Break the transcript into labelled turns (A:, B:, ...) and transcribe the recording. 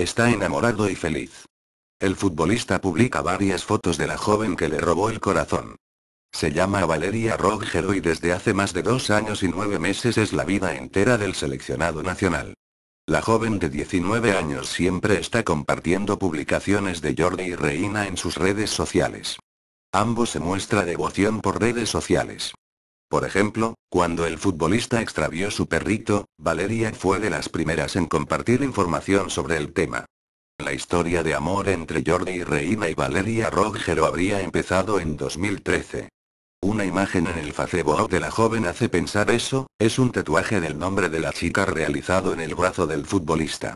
A: Está enamorado y feliz. El futbolista publica varias fotos de la joven que le robó el corazón. Se llama Valeria Rogero y desde hace más de dos años y nueve meses es la vida entera del seleccionado nacional. La joven de 19 años siempre está compartiendo publicaciones de Jordi y Reina en sus redes sociales. Ambos se muestra devoción por redes sociales. Por ejemplo, cuando el futbolista extravió su perrito, Valeria fue de las primeras en compartir información sobre el tema. La historia de amor entre Jordi Reina y Valeria Rogero habría empezado en 2013. Una imagen en el facebook de la joven hace pensar eso, es un tatuaje del nombre de la chica realizado en el brazo del futbolista.